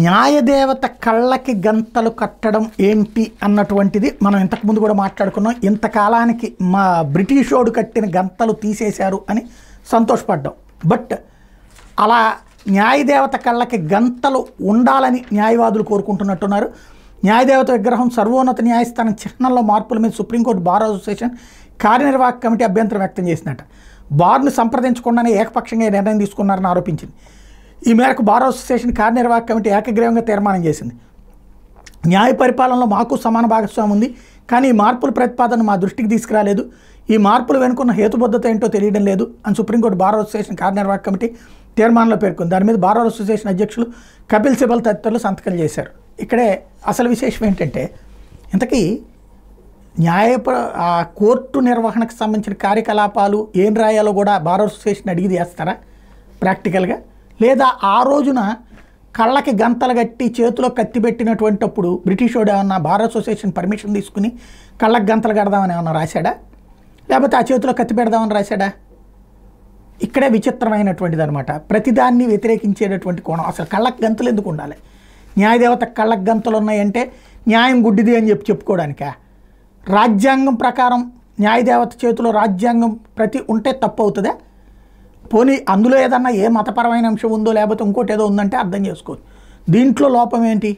న్యాయదేవత కళ్ళకి గంతలు కట్టడం ఏంటి అన్నటువంటిది మనం ఇంతకుముందు కూడా మాట్లాడుకున్నాం ఇంతకాలానికి మా బ్రిటిషోడు కట్టిన గంతలు తీసేశారు అని సంతోషపడ్డాం బట్ అలా న్యాయదేవత కళ్ళకి గంతలు ఉండాలని న్యాయవాదులు కోరుకుంటున్నట్టున్నారు న్యాయదేవత విగ్రహం సర్వోన్నత న్యాయస్థానం చిహ్నంలో మార్పుల మీద సుప్రీంకోర్టు బార్ అసోసియేషన్ కార్యనిర్వాహక కమిటీ అభ్యంతరం వ్యక్తం చేసినట్టు బార్ను సంప్రదించకుండానే ఏకపక్షంగా నిర్ణయం తీసుకున్నారని ఆరోపించింది ఈ మేరకు బార్ అసోసియేషన్ కార్యనిర్వాహక కమిటీ ఏకగ్రీవంగా తీర్మానం చేసింది న్యాయ పరిపాలనలో మాకు సమాన భాగస్వామి ఉంది కానీ ఈ మార్పుల ప్రతిపాదన మా దృష్టికి తీసుకురాలేదు ఈ మార్పులు వెనుకున్న హేతుబద్ధత ఏంటో తెలియడం లేదు అని సుప్రీంకోర్టు బార్ అసోసియేషన్ కార్యనిర్వాహక కమిటీ తీర్మానంలో పేర్కొంది దాని మీద బార్ అసోసియేషన్ అధ్యక్షులు కపిల్ సిబల్ తదితరులు సంతకం చేశారు ఇక్కడే అసలు విశేషం ఏంటంటే ఇంతకీ న్యాయ కోర్టు నిర్వహణకు సంబంధించిన కార్యకలాపాలు ఏం రాయాలో కూడా బార్ అసోసియేషన్ అడిగి చేస్తారా ప్రాక్టికల్గా లేదా ఆ రోజున కళ్ళకి గంతలు కట్టి చేతిలో కత్తి అప్పుడు బ్రిటిష్ వాడు ఏమన్నా బార్ అసోసియేషన్ పర్మిషన్ తీసుకుని కళ్ళకి గంతలు కడదామని ఏమన్నా రాశాడా లేకపోతే ఆ చేతిలో కత్తి పెడదామని రాశాడా ఇక్కడే విచిత్రమైనటువంటిది అనమాట ప్రతిదాన్ని వ్యతిరేకించేటటువంటి కోణం అసలు కళ్ళకి గంతలు ఎందుకు ఉండాలి న్యాయదేవత కళ్ళకి గంతలు ఉన్నాయంటే న్యాయం గుడ్డిది అని చెప్పి చెప్పుకోవడానికా రాజ్యాంగం ప్రకారం న్యాయదేవత చేతిలో రాజ్యాంగం ప్రతి ఉంటే తప్పు అవుతుందా పోనీ అందులో ఏదన్నా ఏ మతపరమైన అంశం ఉందో లేకపోతే ఇంకోటి ఏదో ఉందంటే అర్థం చేసుకోవచ్చు దీంట్లో లోపం ఏంటి